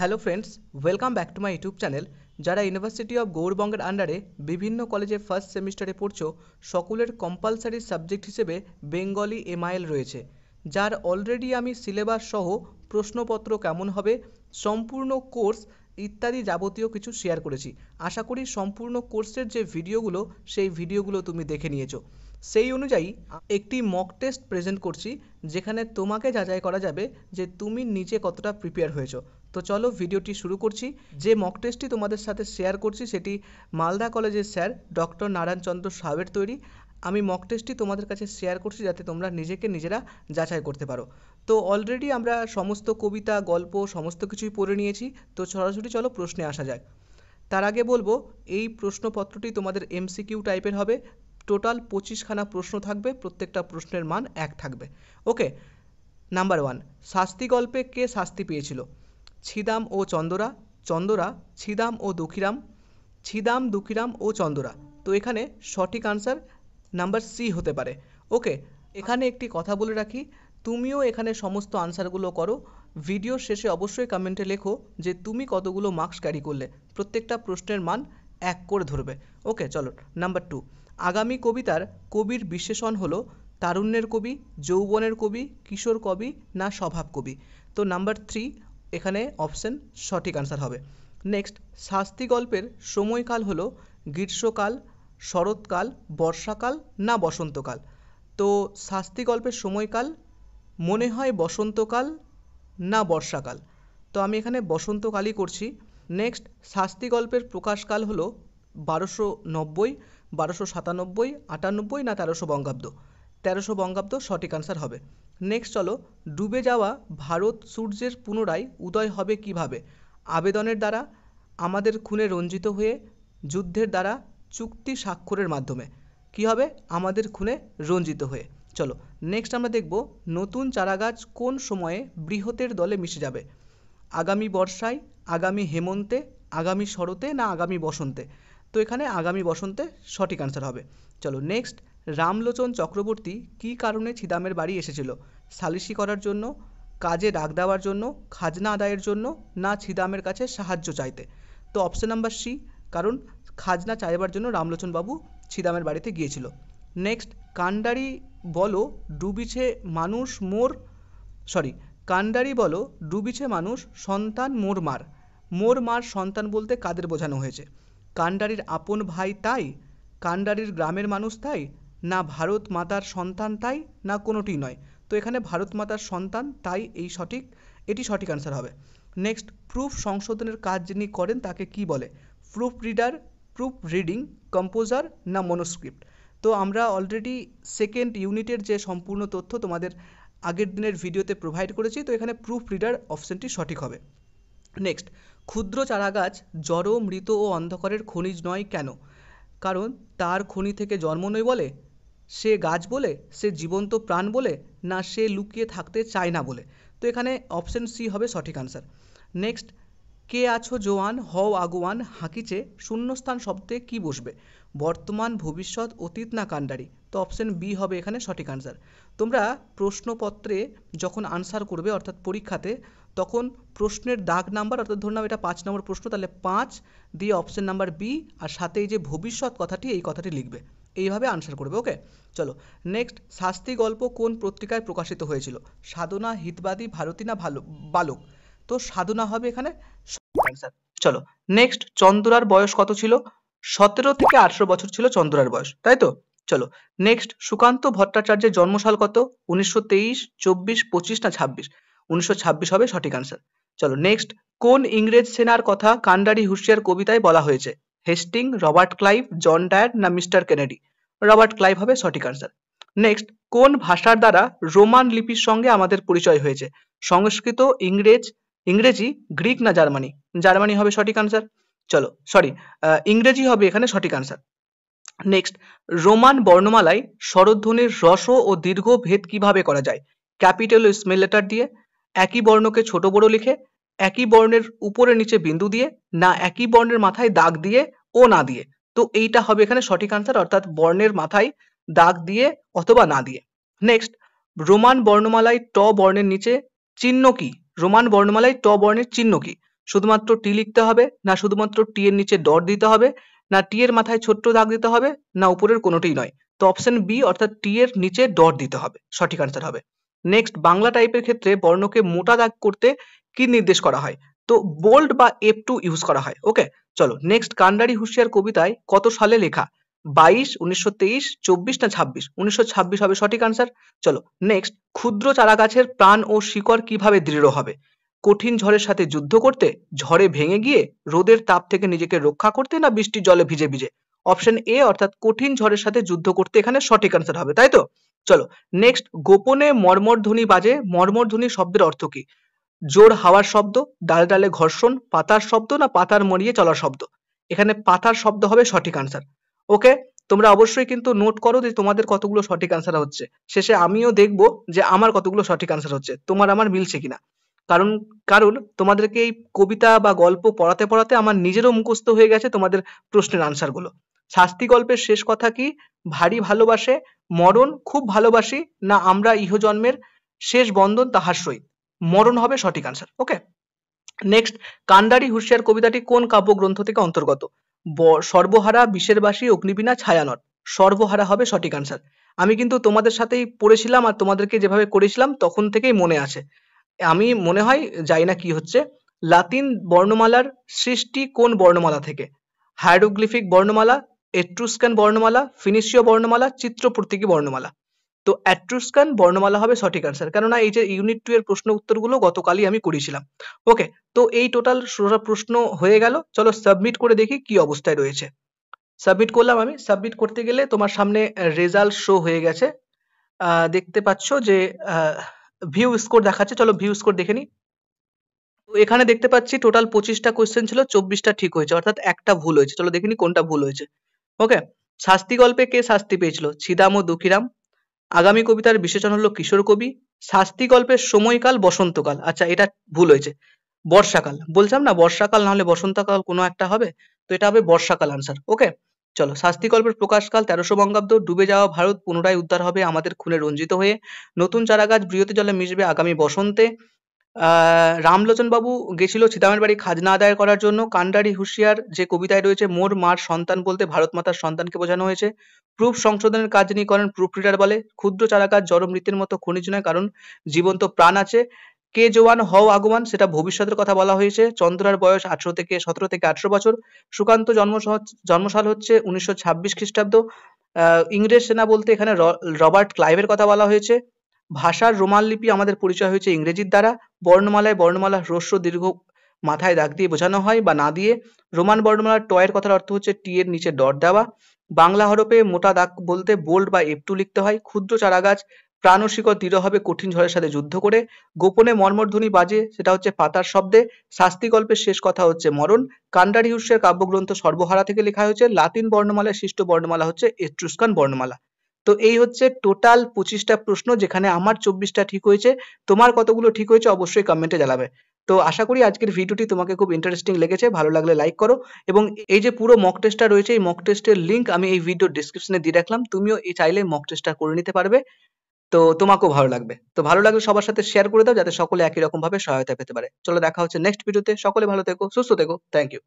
hello friends welcome back to my YouTube channel যারা university of গৌরবঙ্গের আন্ডারে বিভিন্ন কলেজে ফার্স্ট সেমিস্টারে পড়ছো সকলের কম্পালসারি সাবজেক্ট হিসেবে বেঙ্গলি এমআইএল রয়েছে যার অলরেডি আমি সিলেবাস সহ প্রশ্নপত্র কেমন হবে সম্পূর্ণ কোর্স ইত্যাদি যাবতীয় কিছু শেয়ার করেছি আশা করি সম্পূর্ণ কোর্সের যে ভিডিওগুলো সেই ভিডিওগুলো তুমি দেখে নিয়েছো সেই অনুযায়ী একটি মক টেস্ট প্রেজেন্ট করছি যেখানে তোমাকে যাচাই করা যাবে যে তুমি নিজে কতটা প্রিপেয়ার হয়েছো তো চলো ভিডিওটি শুরু করছি যে মক টেস্টটি তোমাদের সাথে শেয়ার করছি সেটি মালদা কলেজের স্যার ডক্টর নারায়ণচন্দ্র সাহের তৈরি আমি মক টেস্টটি তোমাদের কাছে শেয়ার করছি যাতে তোমরা নিজেকে নিজেরা যাচাই করতে পারো তো অলরেডি আমরা সমস্ত কবিতা গল্প সমস্ত কিছুই পড়ে নিয়েছি তো সরাসরি চলো প্রশ্নে আসা যাক তার আগে বলবো এই প্রশ্নপত্রটি তোমাদের এমসিকিউ টাইপের হবে টোটাল পঁচিশখানা প্রশ্ন থাকবে প্রত্যেকটা প্রশ্নের মান এক থাকবে ওকে নাম্বার ওয়ান শাস্তি গল্পে কে শাস্তি পেয়েছিল ছিদাম ও চন্দরা চন্দরা ছিদাম ও দুখিরাম ছিদাম দুখিরাম ও চন্দরা তো এখানে সঠিক আনসার নাম্বার সি হতে পারে ওকে এখানে একটি কথা বলে রাখি তুমিও এখানে সমস্ত আনসারগুলো করো ভিডিও শেষে অবশ্যই কমেন্টে লেখো যে তুমি কতগুলো মার্কস ক্যারি করলে প্রত্যেকটা প্রশ্নের মান এক করে ধরবে ওকে চলো নাম্বার টু আগামী কবিতার কবির বিশেষণ হলো তারুণ্যের কবি যৌবনের কবি কিশোর কবি না স্বভাব কবি তো নাম্বার থ্রি এখানে অপশান সঠিক আনসার হবে নেক্সট শাস্তি গল্পের সময়কাল হলো গ্রীষ্মকাল শরৎকাল বর্ষাকাল না বসন্তকাল তো শাস্তি গল্পের সময়কাল মনে হয় বসন্তকাল না বর্ষাকাল তো আমি এখানে বসন্তকালই করছি নেক্সট শাস্তি গল্পের প্রকাশকাল হলো বারোশো নব্বই বারোশো সাতানব্বই আটানব্বই না তেরোশো বঙ্গাব্দ তেরোশো বঙ্গাব্দ সঠিক আনসার হবে নেক্সট চলো ডুবে যাওয়া ভারত সূর্যের পুনরায় উদয় হবে কিভাবে আবেদনের দ্বারা আমাদের খুনে রঞ্জিত হয়ে যুদ্ধের দ্বারা চুক্তি স্বাক্ষরের মাধ্যমে কি হবে আমাদের খুনে রঞ্জিত হয়ে চলো নেক্সট আমরা দেখব নতুন চারাগাছ কোন সময়ে বৃহতের দলে মিশে যাবে আগামী বর্ষায় আগামী হেমন্তে আগামী শরতে না আগামী বসন্তে তো এখানে আগামী বসন্তে সঠিক আনসার হবে চলো নেক্সট রামলোচন চক্রবর্তী কী কারণে ছিদামের বাড়ি এসেছিল সালিশি করার জন্য কাজে ডাক দেওয়ার জন্য খাজনা আদায়ের জন্য না ছিদামের কাছে সাহায্য চাইতে তো অপশন নাম্বার সি কারণ খাজনা চাইবার জন্য রামলোচনবাবু ছিদামের বাড়িতে গিয়েছিল নেক্সট কান্ডারি বলো ডুবিছে মানুষ মোর সরি কান্ডারি বলো ডুবিছে মানুষ সন্তান মোর মার মোর মার সন্তান বলতে কাদের বোঝানো হয়েছে কান্ডারির আপন ভাই তাই কান্ডারির গ্রামের মানুষ তাই না ভারত মাতার সন্তান তাই না কোনোটি নয় তো এখানে ভারত মাতার সন্তান তাই এই সঠিক এটি সঠিক অ্যান্সার হবে নেক্সট প্রুফ সংশোধনের কাজ যিনি করেন তাকে কি বলে proof reader proof reading composer না মনোস্ক্রিপ্ট তো আমরা অলরেডি সেকেন্ড ইউনিটের যে সম্পূর্ণ তথ্য তোমাদের আগের দিনের ভিডিওতে প্রোভাইড করেছি তো এখানে প্রুফ রিডার অপশানটি সঠিক হবে নেক্সট ক্ষুদ্র চারাগাছ জড় মৃত ও অন্ধকারের খনিজ নয় কেন কারণ তার খনি থেকে জন্ম নেয় বলে সে গাছ বলে সে জীবন্ত প্রাণ বলে না সে লুকিয়ে থাকতে চায় না বলে তো এখানে অপশন সি হবে সঠিক আনসার নেক্সট কে আছো জোয়ান হও আগুয়ান হাঁকিচে শূন্যস্থান শব্দে কি বসবে বর্তমান ভবিষ্যৎ অতীত না কাণ্ডারি তো অপশান বি হবে এখানে সঠিক আনসার তোমরা প্রশ্নপত্রে যখন আনসার করবে অর্থাৎ পরীক্ষাতে তখন প্রশ্নের দাগ নাম্বার অর্থাৎ ধরুন এটা পাঁচ নম্বর প্রশ্ন তাহলে পাঁচ দিয়ে অপশান নাম্বার বি আর সাথে এই যে ভবিষ্যৎ কথাটি এই কথাটি লিখবে এইভাবে আনসার করবে ওকে চলো নেক্সট শাস্তি গল্প কোন পত্রিকায় প্রকাশিত হয়েছিল সাধনা হিতবাদী ভারতী না ভালো বালক তো সাধনা হবে এখানে আনসার চলো নেক্সট চন্দ্রার বয়স কত ছিল সতেরো থেকে আঠেরো বছর ছিল চন্দ্রার বয়স তাই তো চলো নেক্সট সুকান্ত ভট্টাচার্যের জন্মসাল কত উনিশশো তেইশ চব্বিশ পঁচিশ না ছাব্বিশ উনিশশো ছাব্বিশ হবে সঠিক আনসার চলো নেক্সট কোন ইংরেজ সেনার কথা কান্ডারি হুশিয়ার কবিতায় বলা হয়েছে Hasting Robert Clive John Dyer না মিস্টার কেনেডি রবার্ট ক্লাইভ হবে সঠিক আনসার নেক্সট কোন ভাষার দ্বারা রোমান লিপির সঙ্গে আমাদের পরিচয় হয়েছে সংস্কৃত ইংরেজ ইংরেজি গ্রিক না জার্মানি জার্মানি হবে সঠিক আনসার চলো সরি ইংরেজি হবে এখানে সঠিক আনসার নেক্সট রোমান বর্ণমালায় স্বরধ্বনির রস ও দীর্ঘ ভেদ কিভাবে করা যায় ক্যাপিটাল স্মেল লেটার দিয়ে একই বর্ণকে ছোট বড় লিখে একই বর্ণের উপরে নিচে বিন্দু দিয়ে না একই বর্ণের মাথায় দাগ দিয়ে ও না দিয়ে তো এইটা হবে এখানে সঠিক আনসার অর্থাৎ বর্ণের মাথায় দাগ দিয়ে অথবা না দিয়ে নেক্সট রোমান বর্ণমালায় ট বর্ণের নিচে চিহ্ন কি রোমান বর্ণমালায় ট বর্ণের চিহ্ন কি শুধুমাত্র টি লিখতে হবে না শুধুমাত্র টি এর নিচে ডট দিতে হবে না টি এর মাথায় ছোট্ট দাগ দিতে হবে না উপরের কোনোটিই নয় তো অপশন বি অর্থাৎ টি এর নিচে ডট দিতে হবে সঠিক আনসার হবে নেক্সট বাংলা টাইপের ক্ষেত্রে বর্ণকে মোটা দাগ করতে কি নির্দেশ করা হয় তো বোল্ড বা এফ টু ইউজ করা হয় ওকে চলো নেক্সট কান্ডারি হুশিয়ার কবিতায় কত সালে লেখা বাইশ উনিশশো তেইশ চব্বিশ না ছাব্বিশ উনিশশো ছাব্বিশ হবে সঠিক আনসার চলো নেক্সট ক্ষুদ্র চারা গাছের প্রাণ ও শিকড় কিভাবে দৃঢ় হবে কঠিন ঝড়ের সাথে যুদ্ধ করতে ঝড়ে ভেঙে গিয়ে রোদের তাপ থেকে নিজেকে রক্ষা করতে না বৃষ্টির জলে ভিজে ভিজে অপশন এ অর্থাৎ কঠিন ঝড়ের সাথে যুদ্ধ করতে এখানে সঠিক আনসার হবে তাই তো চলো নেক্সট গোপনে মর্মর ধ্বনি বাজে মর্মর ধ্বনি শব্দের অর্থ কি জোর হাওয়ার শব্দ ডালে ডালে ঘর্ষণ পাতার শব্দ না পাতার মরিয়ে চলার শব্দ এখানে পাতার শব্দ হবে সঠিক আনসার ওকে তোমরা অবশ্যই কিন্তু নোট করো যে তোমাদের কতগুলো সঠিক আনসার হচ্ছে শেষে আমিও দেখবো যে আমার কতগুলো সঠিক আনসার হচ্ছে তোমার আমার মিলছে কিনা কারণ কারণ তোমাদেরকে এই কবিতা বা গল্প পড়াতে পড়াতে আমার নিজেরও মুখস্থ হয়ে গেছে তোমাদের প্রশ্নের আনসারগুলো শাস্তি গল্পের শেষ কথা কি ভারী ভালোবাসে মরণ খুব ভালোবাসি না আমরা ইহজন্মের শেষ বন্ধন তাহার সহিত মরণ হবে সঠিক আনসার ওকে নেক্সট কান্ডারি হুঁশিয়ার কবিতাটি কোন কাব্যগ্রন্থ থেকে অন্তর্গত সর্বহারা বিশ্বেরবাসী অগ্নিবীণা ছায়ানট সর্বহারা হবে সঠিক আনসার আমি কিন্তু তোমাদের সাথেই পড়েছিলাম আর তোমাদেরকে যেভাবে করেছিলাম তখন থেকেই মনে আছে আমি মনে হয় যাই না কি হচ্ছে লাতিন বর্ণমালার সৃষ্টি কোন বর্ণমালা থেকে হায়ারোগ্লিফিক বর্ণমালা এট্রুস্কান বর্ণমালা ফিনিশীয় বর্ণমালা চিত্র প্রতীকী বর্ণমালা তো অ্যাট্রুস্কান বর্ণমালা হবে সঠিক আনসার কেননা এই যে ইউনিট টু এর প্রশ্ন উত্তরগুলো গতকালই আমি করেছিলাম ওকে তো এই টোটাল সোজা প্রশ্ন হয়ে গেল চলো সাবমিট করে দেখি কি অবস্থায় রয়েছে সাবমিট করলাম আমি সাবমিট করতে গেলে তোমার সামনে রেজাল্ট শো হয়ে গেছে দেখতে পাচ্ছ যে ভিউ স্কোর দেখাচ্ছে চলো ভিউ স্কোর দেখে নি তো এখানে দেখতে পাচ্ছি টোটাল পঁচিশটা কোয়েশ্চেন ছিল চব্বিশটা ঠিক হয়েছে অর্থাৎ একটা ভুল হয়েছে চলো দেখিনি কোনটা ভুল হয়েছে ওকে শাস্তি গল্পে কে শাস্তি পেয়েছিল ছিদাম ও দুঃখিরাম আগামী কবিতার বিশেষণ হলো কিশোর কবি শাস্তি গল্পের সময়কাল বসন্তকাল আচ্ছা এটা ভুল হয়েছে বর্ষাকাল বলছিলাম না বর্ষাকাল না হলে বসন্তকাল কোনো একটা হবে তো এটা হবে বর্ষাকাল আনসার ওকে চলো শাস্তি গল্পের প্রকাশকাল তেরোশো বঙ্গাব্দ ডুবে যাওয়া ভারত পুনরায় উদ্ধার হবে আমাদের খুনে রঞ্জিত হয়ে নতুন চারাগাছ বৃহতি জলে মিশবে আগামী বসন্তে রামলোচন বাবু গেছিল সীতামের বাড়ি খাজনা আদায় করার জন্য কান্ডারি হুশিয়ার যে কবিতায় রয়েছে মোর মার সন্তান বলতে ভারত মাতার সন্তানকে বোঝানো হয়েছে প্রুফ সংশোধনের কাজ নিয়ে করেন প্রুফ রিডার বলে ক্ষুদ্র চারাগাছ জড় মৃতের মতো খনিজ নয় কারণ জীবন্ত প্রাণ আছে কে জোয়ান হও আগমন সেটা ভবিষ্যতের কথা বলা হয়েছে চন্দ্রার বয়স আঠারো থেকে সতেরো থেকে আঠারো বছর সুকান্ত জন্ম জন্মসাল হচ্ছে উনিশশো ছাব্বিশ খ্রিস্টাব্দ ইংরেজ সেনা বলতে এখানে রবার্ট ক্লাইভের কথা বলা হয়েছে ভাষার রোমান লিপি আমাদের পরিচয় হয়েছে ইংরেজির দ্বারা বর্ণমালায় বর্ণমালা হ্রস্ব দীর্ঘ মাথায় দাগ দিয়ে বোঝানো হয় বা না দিয়ে রোমান বর্ণমালার টয়ের কথার অর্থ হচ্ছে টি এর নিচে ডট দেওয়া বাংলা হরপে মোটা দাগ বলতে বোল্ড বা এপটু লিখতে হয় ক্ষুদ্র চারাগাছ প্রাণশিকর দৃঢ় হবে কঠিন ঝড়ের সাথে যুদ্ধ করে গোপনে মর্মরধ্বনি বাজে সেটা হচ্ছে পাতার শব্দে শাস্তি গল্পের শেষ কথা হচ্ছে মরণ কান্ডারিউসের কাব্যগ্রন্থ সর্বহারা থেকে লেখা হয়েছে লাতিন বর্ণমালায় সৃষ্ট বর্ণমালা হচ্ছে এট্রুস্কান বর্ণমালা তো এই হচ্ছে টোটাল পঁচিশটা প্রশ্ন যেখানে আমার চব্বিশটা ঠিক হয়েছে তোমার কতগুলো ঠিক হয়েছে অবশ্যই কমেন্টে জানাবে তো আশা করি আজকের ভিডিওটি তোমাকে খুব ইন্টারেস্টিং লেগেছে ভালো লাগলে লাইক করো এবং এই যে পুরো মক টেস্টটা রয়েছে এই মক টেস্টের লিঙ্ক আমি এই ভিডিও ডিসক্রিপশনে দিয়ে রাখলাম তুমিও এই চাইলে মক টেস্টটা করে নিতে পারবে তো তোমাকেও ভালো লাগবে তো ভালো লাগলে সবার সাথে শেয়ার করে দাও যাতে সকলে একই রকম ভাবে সহায়তা পেতে পারে চলো দেখা হচ্ছে নেক্সট ভিডিওতে সকলে ভালো থেকো সুস্থ থেকো থ্যাংক ইউ